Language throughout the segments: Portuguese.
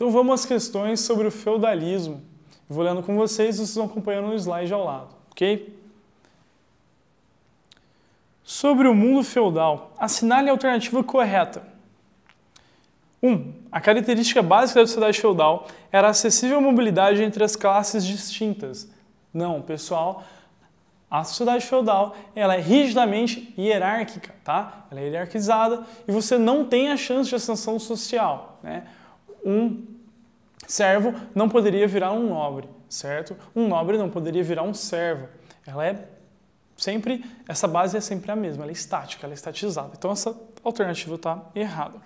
Então vamos às questões sobre o feudalismo. Eu vou lendo com vocês, vocês vão acompanhando no slide ao lado, ok? Sobre o mundo feudal, assinale a alternativa correta. 1. Um, a característica básica da sociedade feudal era a acessível mobilidade entre as classes distintas. Não, pessoal, a sociedade feudal ela é rigidamente hierárquica, tá? Ela é hierarquizada e você não tem a chance de ascensão social, né? Um Servo não poderia virar um nobre, certo? Um nobre não poderia virar um servo. Ela é sempre, essa base é sempre a mesma, ela é estática, ela é estatizada. Então essa alternativa está errada.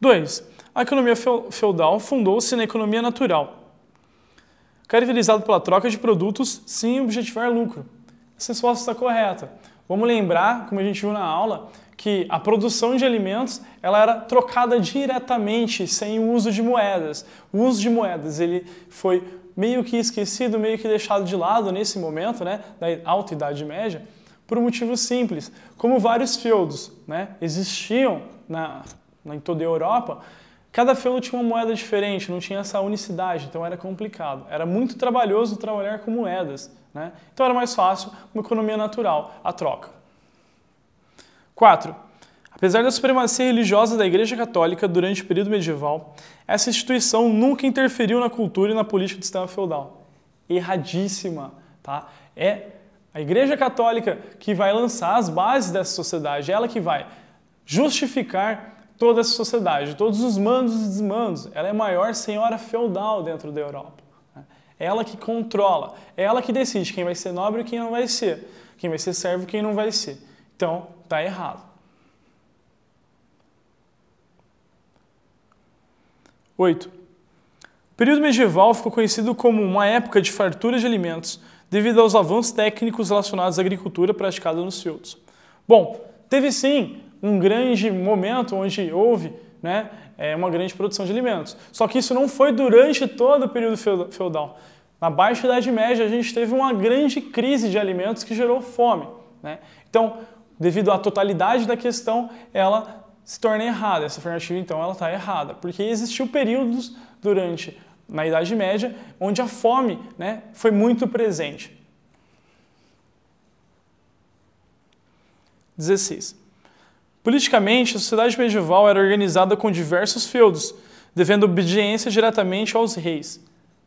2. A economia feudal fundou-se na economia natural, caracterizada pela troca de produtos sem objetivar lucro. Essa resposta está correta. Vamos lembrar, como a gente viu na aula, que a produção de alimentos ela era trocada diretamente sem o uso de moedas. O uso de moedas ele foi meio que esquecido, meio que deixado de lado nesse momento, né, da alta Idade Média, por um motivo simples. Como vários feudos né, existiam na, na, em toda a Europa, cada feudo tinha uma moeda diferente, não tinha essa unicidade, então era complicado. Era muito trabalhoso trabalhar com moedas. Né? Então era mais fácil uma economia natural, a troca. 4. Apesar da supremacia religiosa da Igreja Católica durante o período medieval, essa instituição nunca interferiu na cultura e na política do sistema feudal. Erradíssima, tá? É a Igreja Católica que vai lançar as bases dessa sociedade, é ela que vai justificar toda essa sociedade, todos os mandos e desmandos. Ela é a maior senhora feudal dentro da Europa. Né? É ela que controla, é ela que decide quem vai ser nobre e quem não vai ser, quem vai ser servo e quem não vai ser. Então, está errado. Oito. O período medieval ficou conhecido como uma época de fartura de alimentos devido aos avanços técnicos relacionados à agricultura praticada nos feudos. Bom, teve sim um grande momento onde houve né, é, uma grande produção de alimentos. Só que isso não foi durante todo o período feudal. Na Baixa Idade Média, a gente teve uma grande crise de alimentos que gerou fome. Né? Então, devido à totalidade da questão, ela se torna errada. Essa afirmativa, então, ela está errada, porque existiu períodos durante na Idade Média onde a fome né, foi muito presente. 16. Politicamente, a sociedade medieval era organizada com diversos feudos, devendo obediência diretamente aos reis.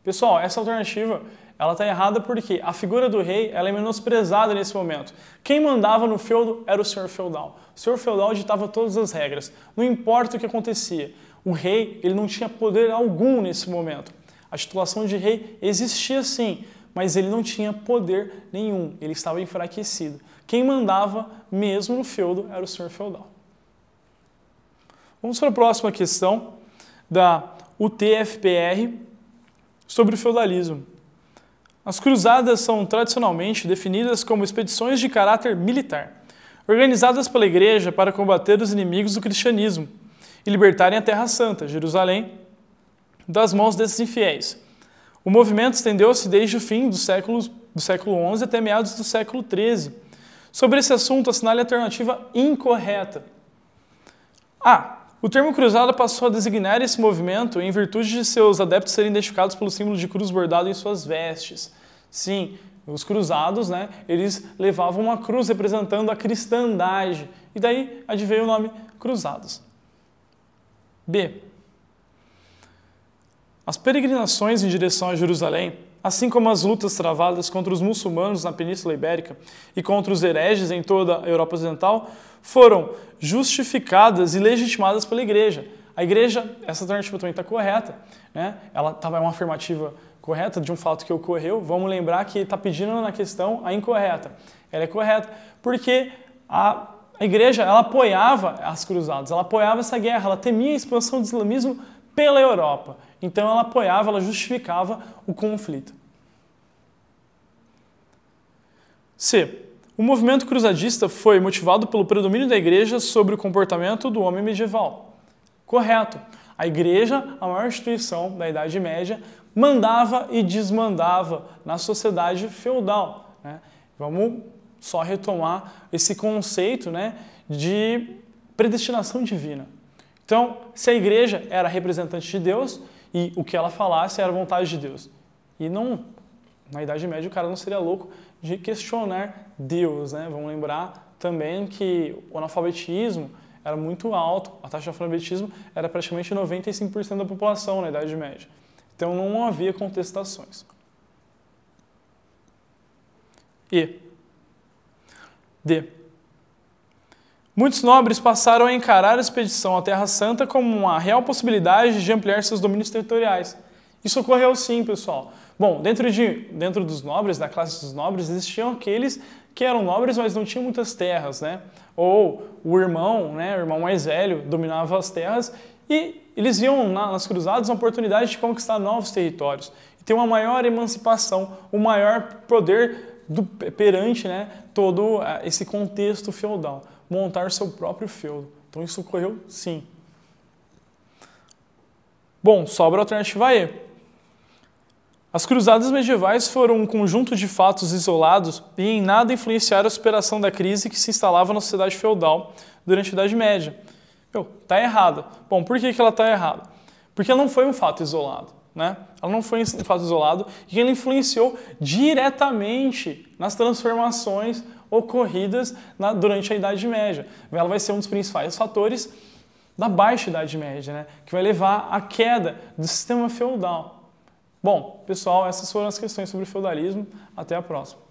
Pessoal, essa alternativa ela está errada porque a figura do rei ela é menosprezada nesse momento. Quem mandava no feudo era o senhor feudal. O senhor feudal ditava todas as regras, não importa o que acontecia. O rei ele não tinha poder algum nesse momento. A titulação de rei existia sim, mas ele não tinha poder nenhum, ele estava enfraquecido. Quem mandava mesmo no feudo era o senhor feudal. Vamos para a próxima questão da UTFPR sobre o feudalismo. As cruzadas são tradicionalmente definidas como expedições de caráter militar, organizadas pela Igreja para combater os inimigos do cristianismo e libertarem a Terra Santa, Jerusalém, das mãos desses infiéis. O movimento estendeu-se desde o fim do século, do século XI até meados do século XIII. Sobre esse assunto, assinale a alternativa incorreta. A. O termo cruzada passou a designar esse movimento em virtude de seus adeptos serem identificados pelo símbolo de cruz bordado em suas vestes. Sim, os cruzados, né, eles levavam uma cruz representando a cristandade, e daí adveio o nome cruzados. B. As peregrinações em direção a Jerusalém assim como as lutas travadas contra os muçulmanos na Península Ibérica e contra os hereges em toda a Europa Ocidental, foram justificadas e legitimadas pela Igreja. A Igreja, essa alternativa também está correta, né? ela estava em é uma afirmativa correta de um fato que ocorreu. Vamos lembrar que está pedindo na questão a incorreta. Ela é correta porque a a igreja ela apoiava as cruzadas, ela apoiava essa guerra, ela temia a expansão do islamismo pela Europa. Então ela apoiava, ela justificava o conflito. C. O movimento cruzadista foi motivado pelo predomínio da igreja sobre o comportamento do homem medieval. Correto. A igreja, a maior instituição da Idade Média, mandava e desmandava na sociedade feudal. Né? Vamos só retomar esse conceito né, de predestinação divina. Então, se a igreja era representante de Deus, e o que ela falasse era vontade de Deus. E não, na Idade Média o cara não seria louco de questionar Deus, né? Vamos lembrar também que o analfabetismo era muito alto, a taxa de analfabetismo era praticamente 95% da população na Idade Média. Então não havia contestações. E D. Muitos nobres passaram a encarar a expedição à Terra Santa como uma real possibilidade de ampliar seus domínios territoriais. Isso ocorreu sim, pessoal. Bom, dentro, de, dentro dos nobres, da classe dos nobres, existiam aqueles que eram nobres, mas não tinham muitas terras, né? Ou o irmão, né, o irmão mais velho, dominava as terras e eles viam nas cruzadas uma oportunidade de conquistar novos territórios, e ter uma maior emancipação, um maior poder do, perante né, todo ah, esse contexto feudal, montar seu próprio feudo. Então isso ocorreu sim. Bom, sobra a alternativa E. As cruzadas medievais foram um conjunto de fatos isolados e em nada influenciaram a superação da crise que se instalava na sociedade feudal durante a Idade Média. Meu, tá errada. Bom, por que, que ela tá errada? Porque ela não foi um fato isolado. Né? Ela não foi um fato isolado e ela influenciou diretamente nas transformações ocorridas na, durante a Idade Média. Ela vai ser um dos principais fatores da Baixa Idade Média, né? que vai levar à queda do sistema feudal. Bom, pessoal, essas foram as questões sobre o feudalismo. Até a próxima.